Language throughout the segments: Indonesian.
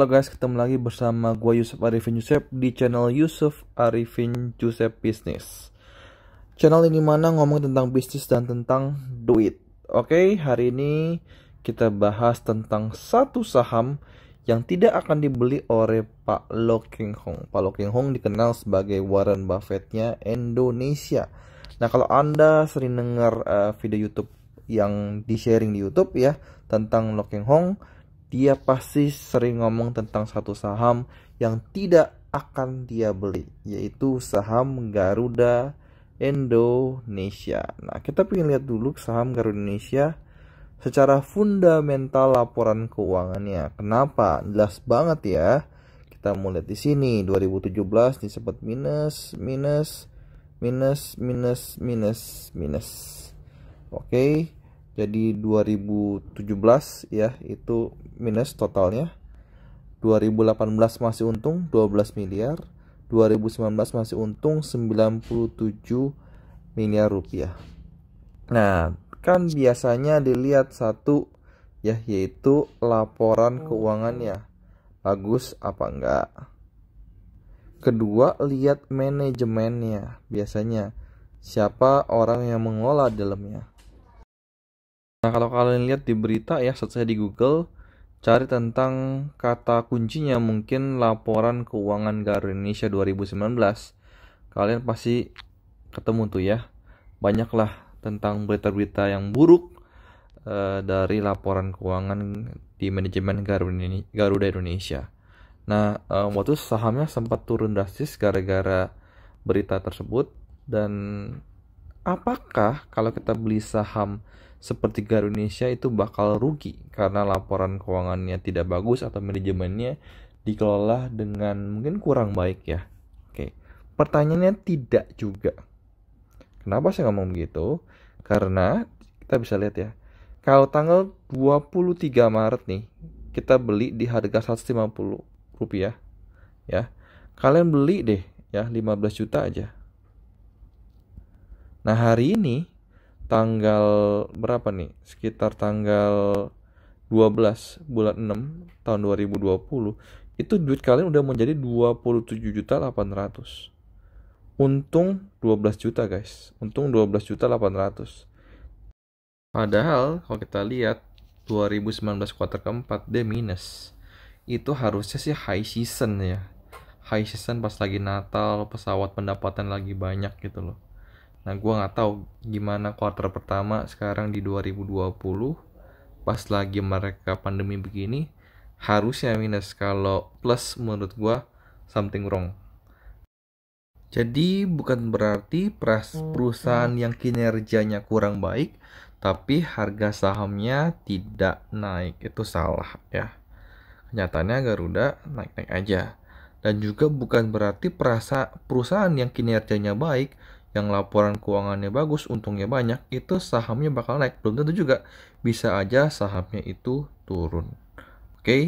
Halo guys, ketemu lagi bersama gue Yusuf Arifin Yusuf di channel Yusuf Arifin Yusuf Bisnis Channel ini mana ngomong tentang bisnis dan tentang duit Oke, hari ini kita bahas tentang satu saham yang tidak akan dibeli oleh Pak Lo King Hong Pak Lo King Hong dikenal sebagai Warren Buffettnya Indonesia Nah, kalau Anda sering dengar uh, video Youtube yang di-sharing di Youtube ya Tentang Lo King Hong dia pasti sering ngomong tentang satu saham yang tidak akan dia beli, yaitu saham Garuda Indonesia. Nah, kita pengen lihat dulu saham Garuda Indonesia secara fundamental laporan keuangannya. Kenapa? Jelas banget ya. Kita mau lihat di sini 2017 disebut minus, minus, minus, minus, minus, minus. Oke. Okay jadi 2017 ya itu minus totalnya 2018 masih untung 12 miliar 2019 masih untung 97 miliar rupiah nah kan biasanya dilihat satu ya yaitu laporan oh. keuangannya bagus apa enggak kedua lihat manajemennya biasanya siapa orang yang mengolah dalamnya Nah, kalau kalian lihat di berita ya, selesai saya di Google, cari tentang kata kuncinya mungkin laporan keuangan Garuda Indonesia 2019. Kalian pasti ketemu tuh ya. Banyaklah tentang berita-berita yang buruk eh, dari laporan keuangan di manajemen Garuda Indonesia. Nah, eh, waktu sahamnya sempat turun drastis gara-gara berita tersebut dan apakah kalau kita beli saham seperti Garuda Indonesia itu bakal rugi karena laporan keuangannya tidak bagus atau manajemennya dikelola dengan mungkin kurang baik ya. Oke, pertanyaannya tidak juga. Kenapa saya ngomong begitu? Karena kita bisa lihat ya, kalau tanggal 23 Maret nih, kita beli di harga 150 rupiah ya. Kalian beli deh ya 15 juta aja Nah, hari ini tanggal berapa nih? Sekitar tanggal 12 bulan 6 tahun 2020 itu duit kalian udah menjadi 27 juta 800. Untung 12 juta guys. Untung 12 juta 800. Padahal kalau kita lihat 2019 kuartal keempat D minus itu harusnya sih high season ya. High season pas lagi Natal, pesawat pendapatan lagi banyak gitu loh Nah, gue gak tahu gimana kuarter pertama sekarang di 2020 pas lagi mereka pandemi begini harusnya minus kalau plus menurut gue something wrong. Jadi bukan berarti hmm, hmm. perusahaan yang kinerjanya kurang baik tapi harga sahamnya tidak naik itu salah ya. Kenyataannya Garuda naik-naik aja. Dan juga bukan berarti perasa perusahaan yang kinerjanya baik yang laporan keuangannya bagus, untungnya banyak, itu sahamnya bakal naik. Belum tentu juga bisa aja sahamnya itu turun. Oke. Okay?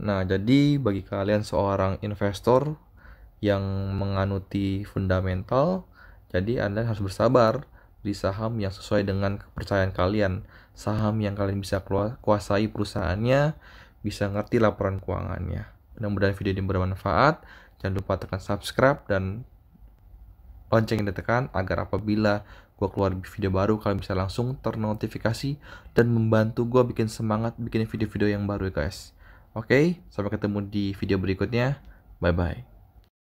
Nah, jadi bagi kalian seorang investor yang menganuti fundamental, jadi Anda harus bersabar di saham yang sesuai dengan kepercayaan kalian. Saham yang kalian bisa kuasai perusahaannya, bisa ngerti laporan keuangannya. Mudah-mudahan video ini bermanfaat. Jangan lupa tekan subscribe dan lonceng yang ditekan agar apabila gue keluar video baru kalian bisa langsung ternotifikasi dan membantu gue bikin semangat bikin video-video yang baru ya guys. Oke, sampai ketemu di video berikutnya. Bye-bye.